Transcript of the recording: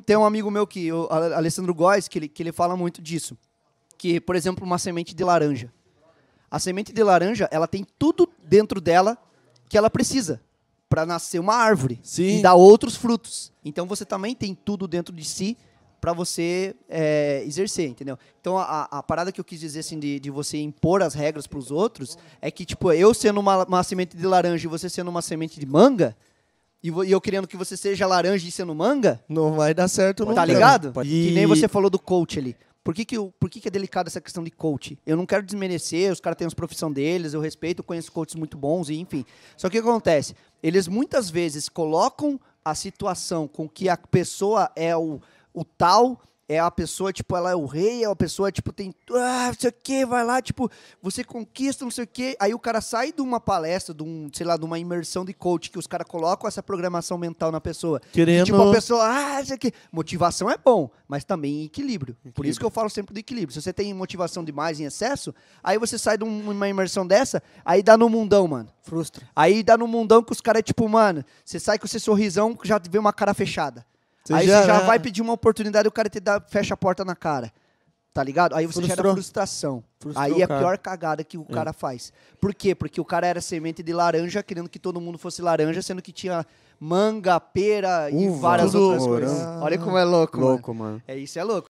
Tem um amigo meu, que o Alessandro Góes, que ele, que ele fala muito disso. Que, por exemplo, uma semente de laranja. A semente de laranja, ela tem tudo dentro dela que ela precisa para nascer uma árvore Sim. e dar outros frutos. Então você também tem tudo dentro de si para você é, exercer, entendeu? Então a, a, parada que eu quis dizer assim de, de você impor as regras para os outros é que tipo eu sendo uma, uma semente de laranja e você sendo uma semente de manga, e, eu querendo que você seja laranja e sendo manga. Não vai dar certo, não. Tá né? ligado? Pode... E... Que nem você falou do coach ali. Por que, que, eu, por que, que é delicada essa questão de coach? Eu não quero desmerecer, os caras têm as profissão deles, eu respeito, conheço coaches muito bons, e enfim. Só que o que acontece? Eles muitas vezes colocam a situação com que a pessoa é o, o tal é a pessoa, tipo, ela é o rei, é a pessoa, tipo, tem, ah, não sei o que, vai lá, tipo, você conquista, não sei o que. Aí o cara sai de uma palestra, de um, sei lá, de uma imersão de coach que os caras colocam essa programação mental na pessoa. Querendo. E, tipo, a pessoa, ah, não sei o que. Motivação é bom, mas também equilíbrio. equilíbrio. Por isso que eu falo sempre do equilíbrio. Se você tem motivação demais em excesso, aí você sai de uma imersão dessa, aí dá no mundão, mano. Frustra. Aí dá no mundão que os caras é, tipo, mano, você sai com esse sorrisão que já vê uma cara fechada. Você aí já, você já vai pedir uma oportunidade e o cara te dá, fecha a porta na cara. Tá ligado? Aí você Frustrou. gera frustração. Frustrou aí é a pior cagada que o é. cara faz. Por quê? Porque o cara era semente de laranja, querendo que todo mundo fosse laranja, sendo que tinha manga, pera Uva, e várias outras coisas. Olha como é louco, louco mano. mano. É isso, é louco.